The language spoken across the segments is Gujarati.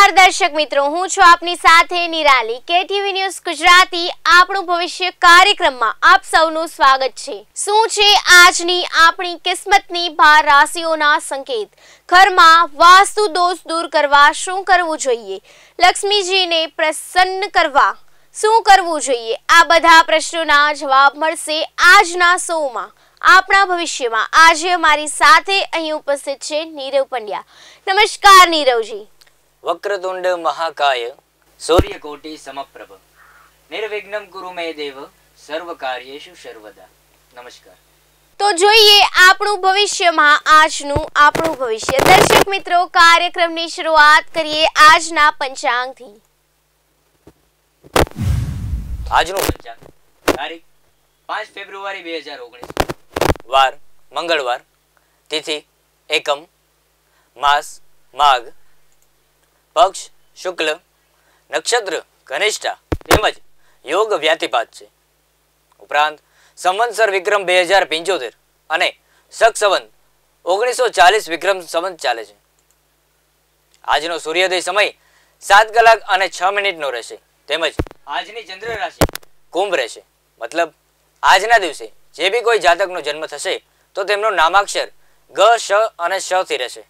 નમસ્કાર દર્શક મિત્રો હું છું આપની સાથે નિરાલી કેટીવી ન્યૂઝ ગુજરાતી આપણું ભવિષ્ય કાર્યક્રમમાં આપ સૌનું સ્વાગત છે શું છે આજની આપણી કિસ્મતની ભાર રાશિઓના સંકેત ઘરમાં વાસ્તુ દોષ દૂર કરવા શું કરવું જોઈએ લક્ષ્મીજીને પ્રસન્ન કરવા શું કરવું જોઈએ આ બધા પ્રશ્નોના જવાબ મળશે આજના શોમાં આપણા ભવિષ્યમાં આજે અમારી સાથે અહીં ઉપસ્થિત છે નીરવ પંડ્યા નમસ્કાર નીરવજી વક્રતુંડ મહાકાય સૂર્યકોટી સમપ્રભ નિર્વિઘ્નમ ગુરુ મે દેવ સર્વ કાર્યેશુ સર્વદા નમસ્કાર તો જોઈએ આપણું ભવિષ્યમાં આજનું આપણું ભવિષ્ય દર્શક મિત્રો કાર્યક્રમની શરૂઆત કરીએ આજના પંચાંગથી આજનું પંચાંગ તારીખ પાંચ ફેબ્રુઆરી બે હજાર ઓગણીસ વાર મંગળવાર તિથિ એકમ માસ માઘ પક્ષ શુક્લ નક્ષત્ર ઘનિષ્ઠા તેમજ યોગ વ્યાતિપાત છે ઉપરાંત સંવંતસર વિક્રમ બે હજાર પંચોતેર અને સક્ષવંત ઓગણીસો ચાલીસ વિક્રમ સંવંત ચાલે છે આજનો સૂર્યોદય સમય સાત કલાક અને છ મિનિટનો રહેશે તેમજ આજની ચંદ્ર રાશિ કુંભ રહેશે મતલબ આજના દિવસે જે બી કોઈ જાતકનો જન્મ થશે તો તેમનો નામાક્ષર ગ શ અને શ થી રહેશે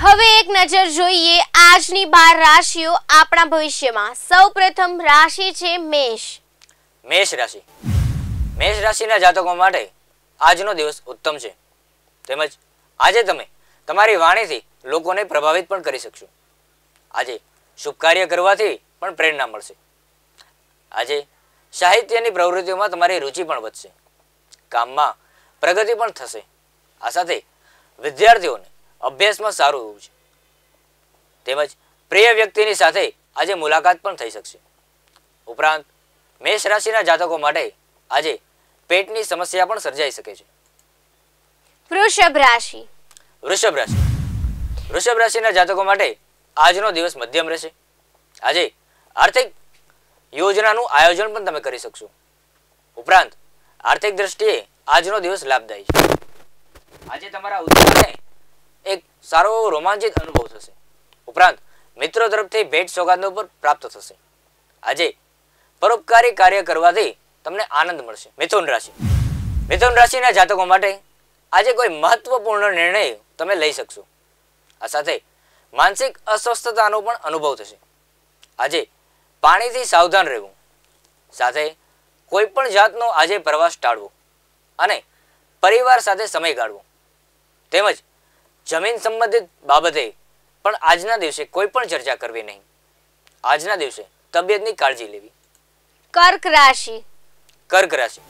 હવે એક નજર જોઈએ આજની બાર રાશિઓ આપણા ભવિષ્યમાં સૌપ્રથમ રાશિ છે મેષ મેષ રાશિ મેષ રાશિના જાતકો માટે આજનો દિવસ ઉત્તમ છે તેમજ આજે તમે તમારી વાણીથી લોકોને પ્રભાવિત પણ કરી શકશો આજે શુભ કાર્ય કરવાથી પણ પ્રેરણા મળશે આજે સાહિત્યની પ્રવૃત્તિઓમાં તમારી રુચિ પણ વધશે કામમાં પ્રગતિ પણ થશે આ સાથે વિદ્યાર્થીઓને અભ્યાસમાં સારું એવું છે તેમજ પ્રિય વ્યક્તિની સાથે આજે મુલાકાત પણ થઈ શકશે ઉપરાંત મેષ રાશિના જાતકો માટે આજે પેટની સમસ્યા પણ સર્જાઈ શકે છે વૃષભ રાશિ વૃષભ રાશિ વૃષભ રાશિના જાતકો માટે આજનો દિવસ મધ્યમ રહેશે આજે આર્થિક યોજનાનું આયોજન પણ તમે કરી શકશો ઉપરાંત આર્થિક દ્રષ્ટિએ આજનો દિવસ લાભદાયી છે આજે તમારા ઉદ્યોગને એક સારો એવો રોમાંચિત અનુભવ થશે ઉપરાંત મિત્રો તરફથી ભેટ સોગાદનો પણ પ્રાપ્ત થશે આજે પરોપકારી કાર્ય કરવાથી તમને આનંદ મળશે મિથુન રાશિ મિથુન રાશિના જાતકો માટે આજે કોઈ મહત્વપૂર્ણ નિર્ણય તમે લઈ શકશો આ સાથે માનસિક અસ્વસ્થતાનો પણ અનુભવ થશે આજે પાણીથી સાવધાન રહેવું સાથે કોઈ પણ જાતનો આજે પ્રવાસ ટાળવો અને પરિવાર સાથે સમય કાઢવો તેમજ જમીન સંબંધિત બાબતે પણ આજના દિવસે કોઈ પણ ચર્ચા કરવી નહીં આજના દિવસે તબિયતની કાળજી લેવી કર્ક રાશિ કર્ક રાશિ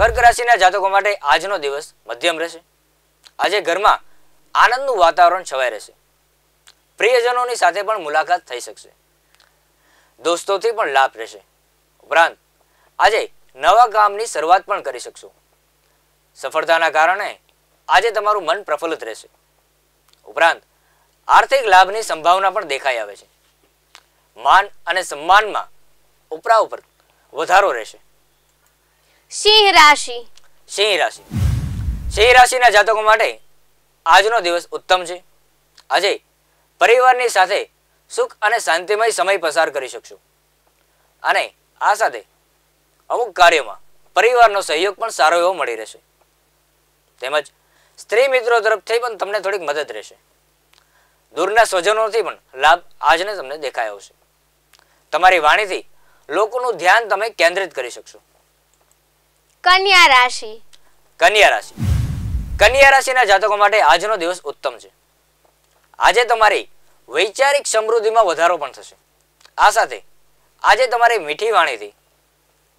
કર્ક રાશિના જાતકો માટે આજનો દિવસ મધ્યમ રહેશે આજે ઘરમાં આનંદનું વાતાવરણ છવાઈ રહેશે પ્રિયજનોની સાથે પણ મુલાકાત થઈ શકશે દોસ્તોથી પણ લાભ રહેશે ઉપરાંત આજે નવા કામની શરૂઆત પણ કરી શકશો સફળતાના કારણે આજે તમારું મન પ્રફુલ્લિત રહેશે ઉપરાંત આર્થિક લાભની સંભાવના પણ દેખાઈ આવે છે માન અને સન્માનમાં ઉપરા ઉપર વધારો રહેશે સિંહ રાશિ સિંહ રાશિ સિંહ રાશિના જાતકો માટે આજનો દિવસ ઉત્તમ છે આજે પરિવારની સાથે સુખ અને શાંતિમય સમય પસાર કરી શકશો અને આ સાથે અમુક કાર્યોમાં પરિવારનો સહયોગ પણ સારો એવો મળી રહેશે તેમજ સ્ત્રી મિત્રો તરફથી પણ તમને થોડીક મદદ રહેશે દૂરના સ્વજનોથી પણ લાભ આજને તમને દેખાયો છે તમારી વાણીથી લોકોનું ધ્યાન તમે કેન્દ્રિત કરી શકશો કન્યા રાશિ કન્યા રાશિ કન્યા રાશિના જાતકો માટે આજનો દિવસ ઉત્તમ છે આજે તમારી વૈચારિક સમૃદ્ધિમાં વધારો પણ થશે આ સાથે આજે તમારી મીઠી વાણીથી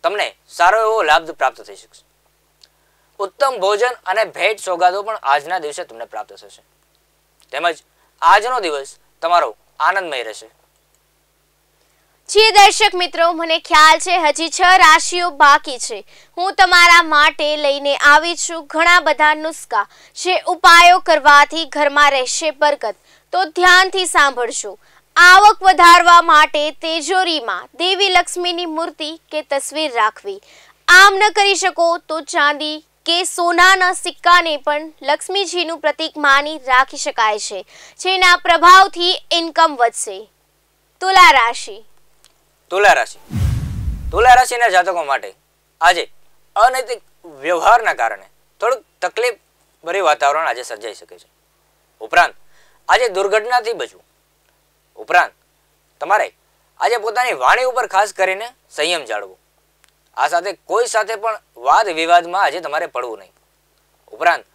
તમને સારો એવો લાભ પ્રાપ્ત થઈ શકશે ઉત્તમ ભોજન અને ભેટ સોગાદો પણ આજના દિવસે તમને પ્રાપ્ત થશે તેમજ આજનો દિવસ તમારો આનંદમય રહેશે જી દર્શક મિત્રો મને ખ્યાલ છે હજી છ રાશિઓ બાકી છે હું તમારા માટે લઈને આવી છું ઘણા બધા નુસ્ખા જે ઉપાયો કરવાથી ઘરમાં રહેશે બરકત તો ધ્યાનથી સાંભળશો આવક વધારવા માટે તેજોરીમાં દેવી લક્ષ્મીની મૂર્તિ કે તસવીર રાખવી આમ ન કરી શકો તો ચાંદી કે સોનાના સિક્કાને પણ લક્ષ્મીજીનું પ્રતીક માની રાખી શકાય છે જેના પ્રભાવથી ઇન્કમ વધશે તુલા રાશિ તુલા રાશિ તુલા રાશિના જાતકો માટે આજે અનૈતિક વ્યવહારના કારણે થોડુંક તકલીફ ભરી વાતાવરણ આજે સર્જાઈ શકે છે ઉપરાંત આજે દુર્ઘટનાથી બચવું ઉપરાંત તમારે આજે પોતાની વાણી ઉપર ખાસ કરીને સંયમ જાળવો આ સાથે કોઈ સાથે પણ વાદ વિવાદમાં આજે તમારે પડવું નહીં ઉપરાંત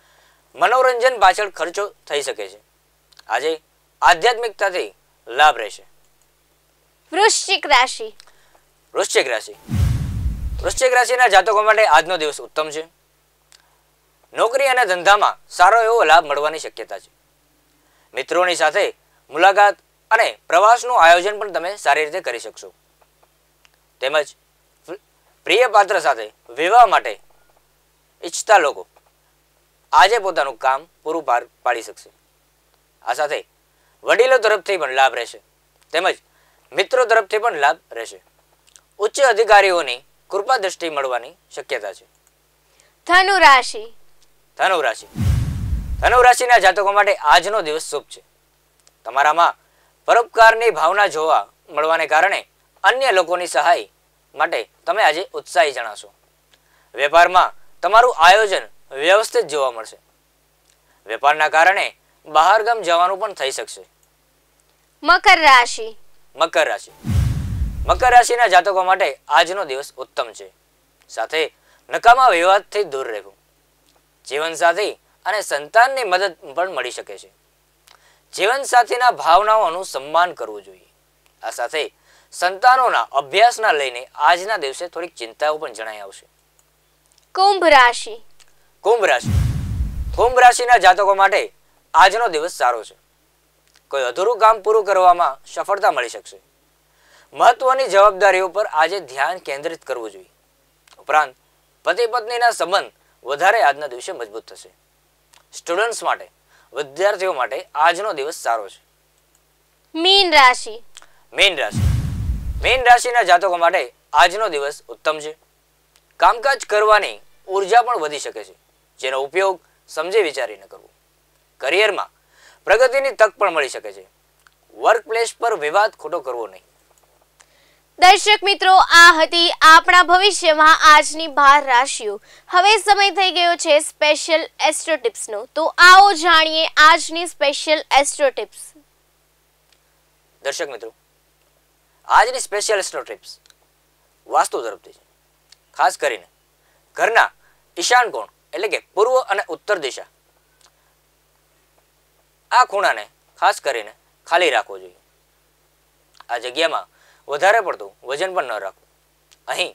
મનોરંજન પાછળ ખર્ચો થઈ શકે છે આજે આધ્યાત્મિકતાથી લાભ રહેશે વૃશ્ચિક રાશિ વૃશ્ચિક રાશિ વૃશ્ચિક રાશિના જાતકો માટે આજનો દિવસ ઉત્તમ છે નોકરી અને ધંધામાં સારો એવો લાભ મળવાની શક્યતા છે મિત્રોની સાથે મુલાકાત અને પ્રવાસનું આયોજન પણ તમે સારી રીતે કરી શકશો તેમજ પ્રિય પાત્ર સાથે વિવાહ માટે ઈચ્છતા લોકો આજે પોતાનું કામ પૂરું પાર પાડી શકશે આ સાથે વડીલો તરફથી પણ લાભ રહેશે તેમજ મિત્રો તરફથી પણ લાભ રહેશે ઉચ્ચ અધિકારીઓની કૃપા દ્રષ્ટિ મળવાની શક્યતા છે ધનુ રાશિ ધનુ રાશિ ધનુ રાશિના જાતકો માટે આજનો દિવસ શુભ છે તમારામાં પરોપકારની ભાવના જોવા મળવાને કારણે અન્ય લોકોની સહાય માટે તમે આજે ઉત્સાહી જણાશો વેપારમાં તમારું આયોજન વ્યવસ્થિત જોવા મળશે વેપારના કારણે બહારગામ જવાનું પણ થઈ શકશે મકર રાશિ મકર રાશિ મકર રાશિના જાતકો માટે આજનો દિવસ ઉત્તમ છે સાથે નકામા વિવાદથી દૂર રહેવું જીવનસાથી અને સંતાનની મદદ પણ મળી શકે છે જીવનસાથીના ભાવનાઓનું સન્માન કરવું જોઈએ આ સાથે સંતાનોના અભ્યાસના લઈને આજના દિવસે થોડીક ચિંતાઓ પણ જણાઈ આવશે કુંભ રાશિ કુંભ રાશિ કુંભ રાશિના જાતકો માટે આજનો દિવસ સારો છે કોઈ અધૂરું કામ પૂરું કરવામાં સફળતા મળી શકશે મહત્વની જવાબદારીઓ પર આજે ધ્યાન કેન્દ્રિત કરવું જોઈએ ઉપરાંત પતિ પત્નીના સંબંધ વધારે આજના દિવસે મજબૂત થશે સ્ટુડન્ટ્સ માટે વિદ્યાર્થીઓ માટે આજનો દિવસ સારો છે મીન રાશિ મીન રાશિ મીન રાશિના જાતકો માટે આજનો દિવસ ઉત્તમ છે કામકાજ કરવાની ઉર્જા પણ વધી શકે છે જેનો ઉપયોગ સમજી વિચારીને કરવો કરિયરમાં પ્રગતિની તક પણ મળી શકે છે વર્ક પ્લેસ પર વિવાદ ખોટો કરવો નહીં દર્શક મિત્રો આ હતી આપણા ભવિષ્યમાં આજની બાર રાશિઓ હવે સમય થઈ ગયો છે સ્પેશિયલ એસ્ટ્રો નો તો આવો જાણીએ આજની સ્પેશિયલ એસ્ટ્રો ટિપ્સ દર્શક મિત્રો આજની સ્પેશિયાલિસ્ટનો ટ્રીપ્સ વાસ્તુ તરફથી છે ખાસ કરીને ઘરના ઈશાન કોણ એટલે કે પૂર્વ અને ઉત્તર દિશા આ ખૂણાને ખાસ કરીને ખાલી રાખવો જોઈએ આ જગ્યામાં વધારે પડતું વજન પણ ન રાખવું અહીં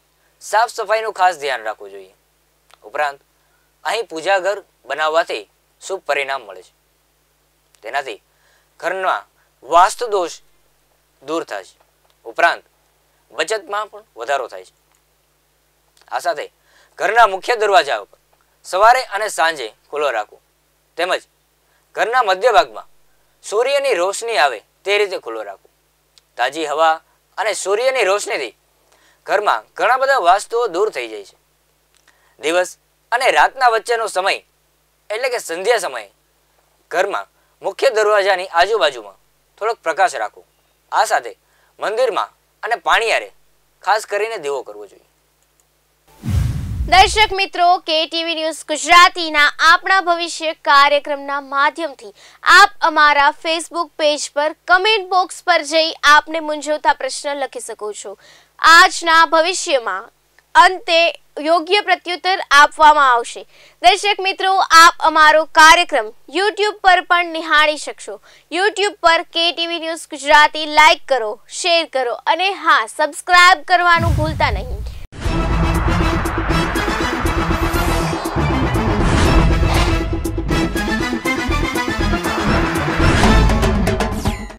સાફ સફાઈનું ખાસ ધ્યાન રાખવું જોઈએ ઉપરાંત અહીં પૂજાઘર બનાવવાથી શુભ પરિણામ મળે છે તેનાથી ઘરના વાસ્તુ દોષ દૂર થાય છે ઉપરાંત બચતમાં પણ વધારો થાય છે આ સાથે ઘરના મુખ્ય દરવાજા ઉપર સવારે અને સાંજે ખુલ્લો રાખવો તેમજ ઘરના મધ્ય ભાગમાં સૂર્યની રોશની આવે તે રીતે ખુલ્લો રાખવો તાજી હવા અને સૂર્યની રોશનીથી ઘરમાં ઘણા બધા વાસ્તુઓ દૂર થઈ જાય છે દિવસ અને રાતના વચ્ચેનો સમય એટલે કે સંધ્યા સમયે ઘરમાં મુખ્ય દરવાજાની આજુબાજુમાં થોડોક પ્રકાશ રાખો આ સાથે મંદિરમાં અને પાણીયારે ખાસ કરીને દેવો કરવો જોઈએ દર્શક મિત્રો કે ટીવી ન્યૂઝ ગુજરાતીના આપણા ભવિષ્ય કાર્યક્રમના માધ્યમથી આપ અમારા ફેસબુક પેજ પર કમેન્ટ બોક્સ પર જઈ આપને મૂંઝવતા પ્રશ્ન લખી શકો છો આજના ભવિષ્યમાં અંતે યોગ્ય પ્રત્યુત્તર આપવામાં આવશે દર્શક મિત્રો આપ અમારો કાર્યક્રમ યુટ્યુબ પર પણ નિહાળી શકશો યુટ્યુબ પર કેટીવી ન્યૂઝ ગુજરાતી લાઇક કરો શેર કરો અને હા સબસ્ક્રાઇબ કરવાનું ભૂલતા નહીં